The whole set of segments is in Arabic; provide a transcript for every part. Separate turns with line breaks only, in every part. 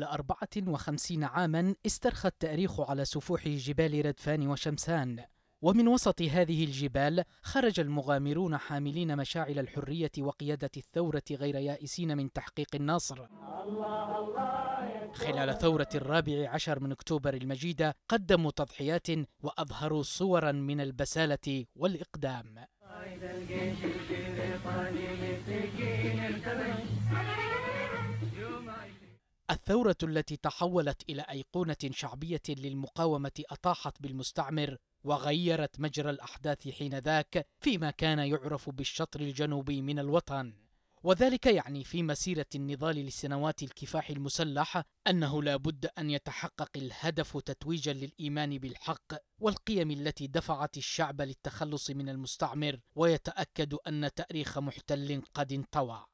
لأربعة وخمسين عاما استرخى التاريخ على سفوح جبال ردفان وشمسان ومن وسط هذه الجبال خرج المغامرون حاملين مشاعل الحرية وقيادة الثورة غير يائسين من تحقيق النصر خلال ثورة الرابع عشر من أكتوبر المجيدة قدموا تضحيات وأظهروا صورا من البسالة والإقدام الثورة التي تحولت إلى أيقونة شعبية للمقاومة أطاحت بالمستعمر وغيرت مجرى الأحداث حينذاك فيما كان يعرف بالشطر الجنوبي من الوطن وذلك يعني في مسيرة النضال لسنوات الكفاح المسلح أنه لا بد أن يتحقق الهدف تتويجا للإيمان بالحق والقيم التي دفعت الشعب للتخلص من المستعمر ويتأكد أن تأريخ محتل قد انطوى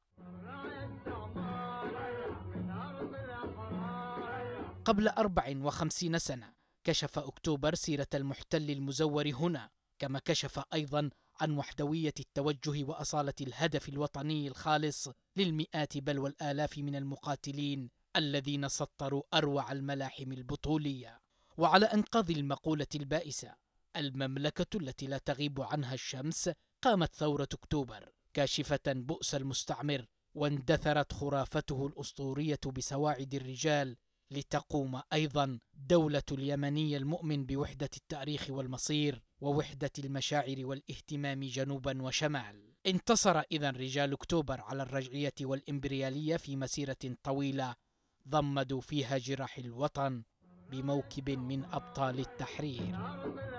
قبل 54 سنة كشف أكتوبر سيرة المحتل المزور هنا كما كشف أيضا عن وحدوية التوجه وأصالة الهدف الوطني الخالص للمئات بل والآلاف من المقاتلين الذين سطروا أروع الملاحم البطولية وعلى أنقاض المقولة البائسة المملكة التي لا تغيب عنها الشمس قامت ثورة أكتوبر كاشفة بؤس المستعمر واندثرت خرافته الأسطورية بسواعد الرجال لتقوم ايضا دوله اليمنيه المؤمن بوحده التاريخ والمصير ووحده المشاعر والاهتمام جنوبا وشمال انتصر اذا رجال اكتوبر على الرجعيه والامبرياليه في مسيره طويله ضمدوا فيها جراح الوطن بموكب من ابطال التحرير